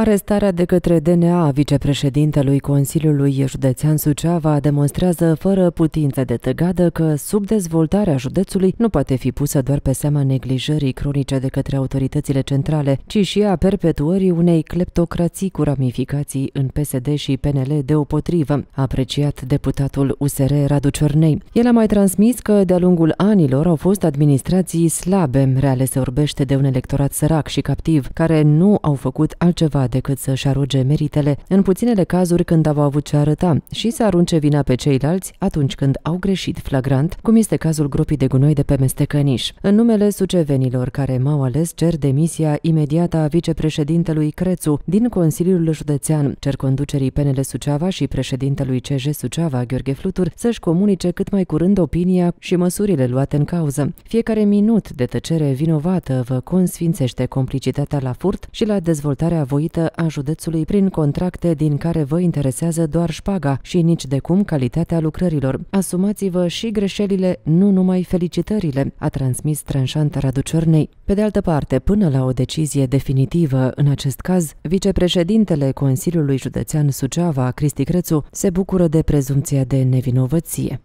Arestarea de către DNA a vicepreședintelui Consiliului Județean Suceava demonstrează fără putință de tăgadă că subdezvoltarea județului nu poate fi pusă doar pe seama neglijării cronice de către autoritățile centrale, ci și a perpetuării unei cleptocrații cu ramificații în PSD și PNL deopotrivă, a apreciat deputatul USR Radu Ciornei. El a mai transmis că de-a lungul anilor au fost administrații slabe, reale se orbește de un electorat sărac și captiv, care nu au făcut altceva decât să-și aruge meritele în puținele cazuri când au avut ce arăta și să arunce vina pe ceilalți atunci când au greșit flagrant, cum este cazul gropii de gunoi de pe Mestecăniș. În numele sucevenilor care m-au ales cer demisia imediată a vicepreședintelui Crețu din Consiliul Județean, cer conducerii PNL Suceava și președintelui CJ Suceava, Gheorghe Flutur, să-și comunice cât mai curând opinia și măsurile luate în cauză. Fiecare minut de tăcere vinovată vă consfințește complicitatea la furt și la dezvoltarea voită directă a județului prin contracte din care vă interesează doar șpaga și nici de cum calitatea lucrărilor. Asumați-vă și greșelile, nu numai felicitările, a transmis tranșant Radu Ciornei. Pe de altă parte, până la o decizie definitivă în acest caz, vicepreședintele Consiliului Județean Suceava, Cristi Crețu, se bucură de prezumția de nevinovăție.